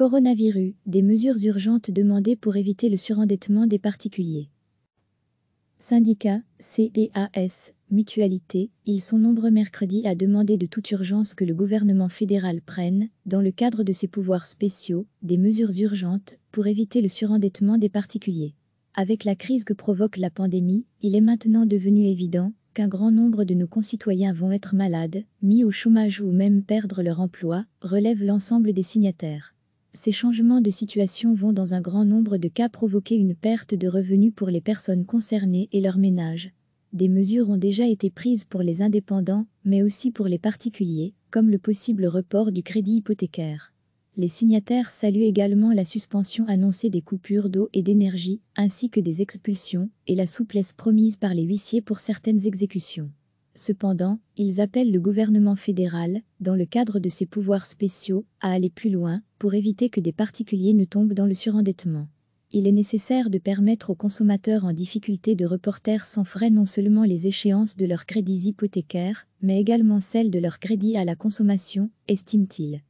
Coronavirus, des mesures urgentes demandées pour éviter le surendettement des particuliers. Syndicats, CEAS, mutualités, ils sont nombreux mercredi à demander de toute urgence que le gouvernement fédéral prenne, dans le cadre de ses pouvoirs spéciaux, des mesures urgentes pour éviter le surendettement des particuliers. Avec la crise que provoque la pandémie, il est maintenant devenu évident qu'un grand nombre de nos concitoyens vont être malades, mis au chômage ou même perdre leur emploi, relève l'ensemble des signataires. Ces changements de situation vont dans un grand nombre de cas provoquer une perte de revenus pour les personnes concernées et leurs ménages. Des mesures ont déjà été prises pour les indépendants, mais aussi pour les particuliers, comme le possible report du crédit hypothécaire. Les signataires saluent également la suspension annoncée des coupures d'eau et d'énergie, ainsi que des expulsions, et la souplesse promise par les huissiers pour certaines exécutions. Cependant, ils appellent le gouvernement fédéral, dans le cadre de ses pouvoirs spéciaux, à aller plus loin pour éviter que des particuliers ne tombent dans le surendettement. Il est nécessaire de permettre aux consommateurs en difficulté de reporter sans frais non seulement les échéances de leurs crédits hypothécaires, mais également celles de leurs crédits à la consommation, estime-t-il.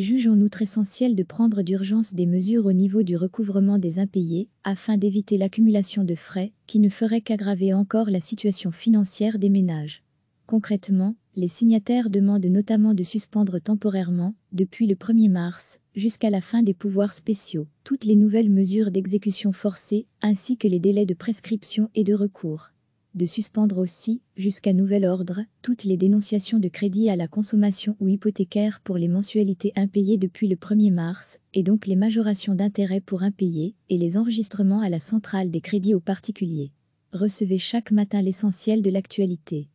jugent en outre essentiel de prendre d'urgence des mesures au niveau du recouvrement des impayés, afin d'éviter l'accumulation de frais, qui ne ferait qu'aggraver encore la situation financière des ménages. Concrètement, les signataires demandent notamment de suspendre temporairement, depuis le 1er mars, jusqu'à la fin des pouvoirs spéciaux, toutes les nouvelles mesures d'exécution forcée, ainsi que les délais de prescription et de recours. De suspendre aussi, jusqu'à nouvel ordre, toutes les dénonciations de crédit à la consommation ou hypothécaire pour les mensualités impayées depuis le 1er mars, et donc les majorations d'intérêt pour impayés, et les enregistrements à la centrale des crédits aux particuliers. Recevez chaque matin l'essentiel de l'actualité.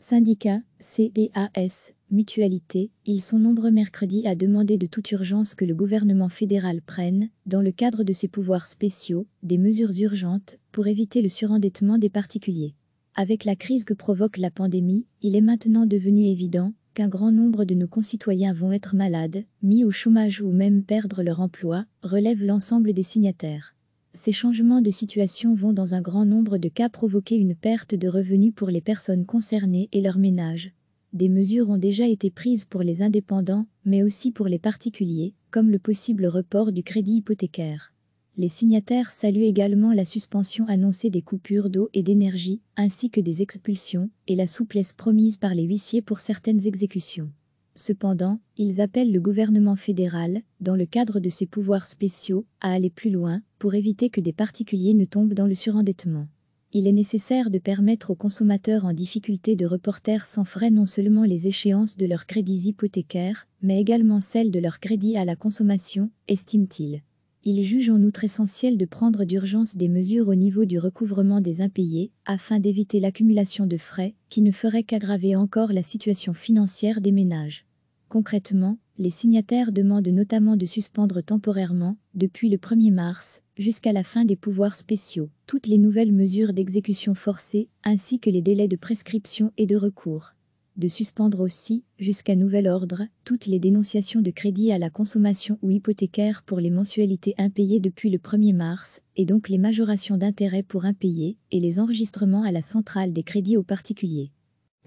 Syndicats, C.E.A.S., mutualités, ils sont nombreux mercredi à demander de toute urgence que le gouvernement fédéral prenne, dans le cadre de ses pouvoirs spéciaux, des mesures urgentes pour éviter le surendettement des particuliers. Avec la crise que provoque la pandémie, il est maintenant devenu évident qu'un grand nombre de nos concitoyens vont être malades, mis au chômage ou même perdre leur emploi, relève l'ensemble des signataires ces changements de situation vont dans un grand nombre de cas provoquer une perte de revenus pour les personnes concernées et leurs ménages. Des mesures ont déjà été prises pour les indépendants, mais aussi pour les particuliers, comme le possible report du crédit hypothécaire. Les signataires saluent également la suspension annoncée des coupures d'eau et d'énergie, ainsi que des expulsions, et la souplesse promise par les huissiers pour certaines exécutions. Cependant, ils appellent le gouvernement fédéral, dans le cadre de ses pouvoirs spéciaux, à aller plus loin pour éviter que des particuliers ne tombent dans le surendettement. Il est nécessaire de permettre aux consommateurs en difficulté de reporter sans frais non seulement les échéances de leurs crédits hypothécaires, mais également celles de leurs crédits à la consommation, estiment-ils. Ils jugent en outre essentiel de prendre d'urgence des mesures au niveau du recouvrement des impayés, afin d'éviter l'accumulation de frais, qui ne ferait qu'aggraver encore la situation financière des ménages. Concrètement, les signataires demandent notamment de suspendre temporairement, depuis le 1er mars, jusqu'à la fin des pouvoirs spéciaux, toutes les nouvelles mesures d'exécution forcée, ainsi que les délais de prescription et de recours. De suspendre aussi, jusqu'à nouvel ordre, toutes les dénonciations de crédit à la consommation ou hypothécaire pour les mensualités impayées depuis le 1er mars, et donc les majorations d'intérêt pour impayés, et les enregistrements à la centrale des crédits aux particuliers.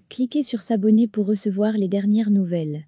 Cliquez sur S'abonner pour recevoir les dernières nouvelles.